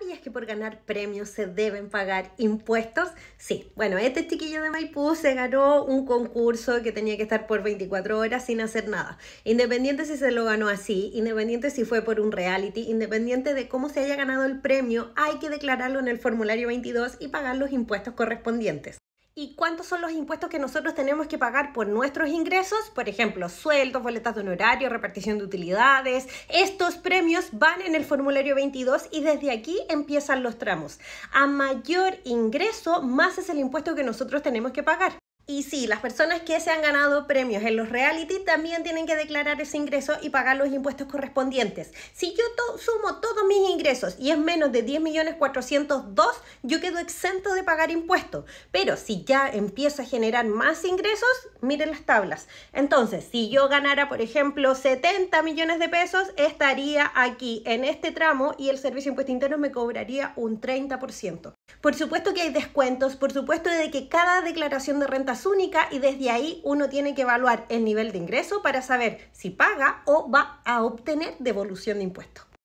¿Sabías que por ganar premios se deben pagar impuestos? Sí, bueno, este chiquillo de Maipú se ganó un concurso que tenía que estar por 24 horas sin hacer nada. Independiente si se lo ganó así, independiente si fue por un reality, independiente de cómo se haya ganado el premio, hay que declararlo en el formulario 22 y pagar los impuestos correspondientes y cuántos son los impuestos que nosotros tenemos que pagar por nuestros ingresos, por ejemplo, sueldos, boletas de honorario, repartición de utilidades. Estos premios van en el formulario 22 y desde aquí empiezan los tramos. A mayor ingreso, más es el impuesto que nosotros tenemos que pagar. Y sí, las personas que se han ganado premios en los reality también tienen que declarar ese ingreso y pagar los impuestos correspondientes. Si yo sumo todos mis ingresos y es menos de 10.402, yo quedo exento de pagar impuestos. Pero si ya empiezo a generar más ingresos, miren las tablas. Entonces, si yo ganara, por ejemplo, 70 millones de pesos, estaría aquí en este tramo y el servicio de impuesto interno me cobraría un 30%. Por supuesto que hay descuentos, por supuesto de que cada declaración de renta única y desde ahí uno tiene que evaluar el nivel de ingreso para saber si paga o va a obtener devolución de impuestos.